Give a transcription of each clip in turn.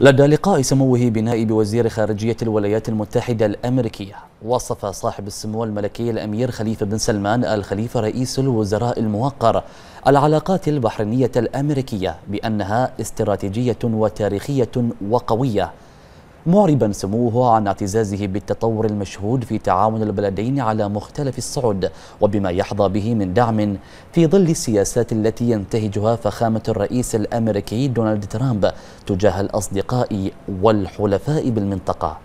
لدى لقاء سموه بنائب وزير خارجية الولايات المتحدة الأمريكية وصف صاحب السمو الملكي الأمير خليفة بن سلمان الخليفة رئيس الوزراء الموقر العلاقات البحرينية الأمريكية بأنها استراتيجية وتاريخية وقوية معربا سموه عن اعتزازه بالتطور المشهود في تعاون البلدين على مختلف الصعد وبما يحظى به من دعم في ظل السياسات التي ينتهجها فخامة الرئيس الأمريكي دونالد ترامب تجاه الأصدقاء والحلفاء بالمنطقة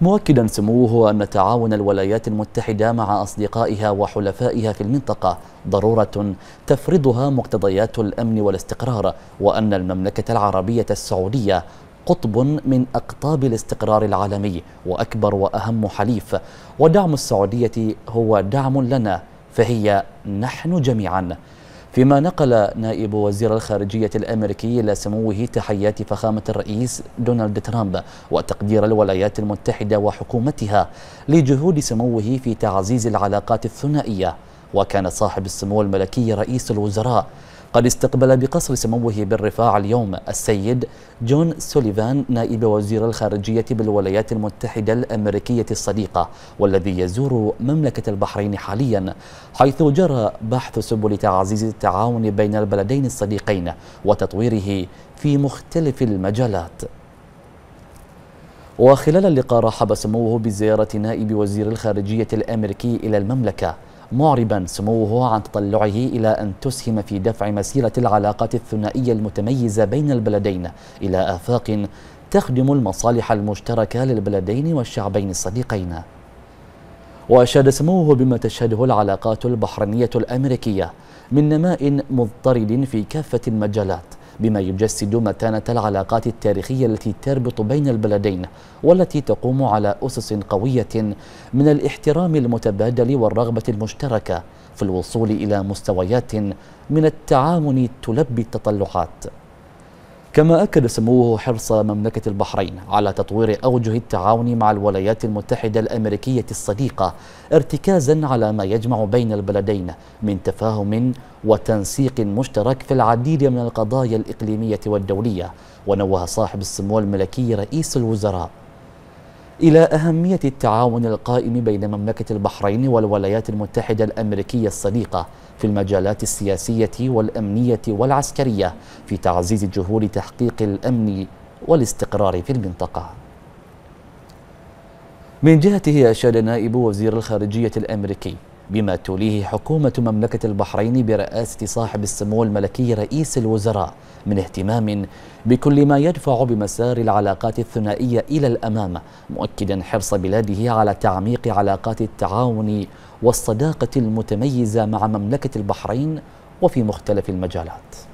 مؤكدا سموه أن تعاون الولايات المتحدة مع أصدقائها وحلفائها في المنطقة ضرورة تفرضها مقتضيات الأمن والاستقرار وأن المملكة العربية السعودية قطب من أقطاب الاستقرار العالمي وأكبر وأهم حليف ودعم السعودية هو دعم لنا فهي نحن جميعا فيما نقل نائب وزير الخارجية الأمريكي إلى سموه تحيات فخامة الرئيس دونالد ترامب وتقدير الولايات المتحدة وحكومتها لجهود سموه في تعزيز العلاقات الثنائية وكان صاحب السمو الملكي رئيس الوزراء قد استقبل بقصر سموه بالرفاع اليوم السيد جون سوليفان نائب وزير الخارجية بالولايات المتحدة الأمريكية الصديقة والذي يزور مملكة البحرين حاليا حيث جرى بحث سبل تعزيز التعاون بين البلدين الصديقين وتطويره في مختلف المجالات وخلال اللقاء رحب سموه بزيارة نائب وزير الخارجية الأمريكي إلى المملكة معربا سموه عن تطلعه إلى أن تسهم في دفع مسيرة العلاقات الثنائية المتميزة بين البلدين إلى آفاق تخدم المصالح المشتركة للبلدين والشعبين الصديقين وأشاد سموه بما تشهده العلاقات البحرينية الأمريكية من نماء مضطرد في كافة المجالات بما يجسد متانة العلاقات التاريخية التي تربط بين البلدين والتي تقوم على أسس قوية من الاحترام المتبادل والرغبة المشتركة في الوصول إلى مستويات من التعاون تلبي التطلعات كما أكد سموه حرص مملكة البحرين على تطوير أوجه التعاون مع الولايات المتحدة الأمريكية الصديقة ارتكازا على ما يجمع بين البلدين من تفاهم وتنسيق مشترك في العديد من القضايا الإقليمية والدولية ونوه صاحب السمو الملكي رئيس الوزراء إلى أهمية التعاون القائم بين مملكة البحرين والولايات المتحدة الأمريكية الصديقة في المجالات السياسية والأمنية والعسكرية في تعزيز جهود تحقيق الأمن والاستقرار في المنطقة من جهته أشاد نائب وزير الخارجية الأمريكي بما توليه حكومة مملكة البحرين برئاسة صاحب السمو الملكي رئيس الوزراء من اهتمام بكل ما يدفع بمسار العلاقات الثنائية إلى الأمام مؤكدا حرص بلاده على تعميق علاقات التعاون والصداقة المتميزة مع مملكة البحرين وفي مختلف المجالات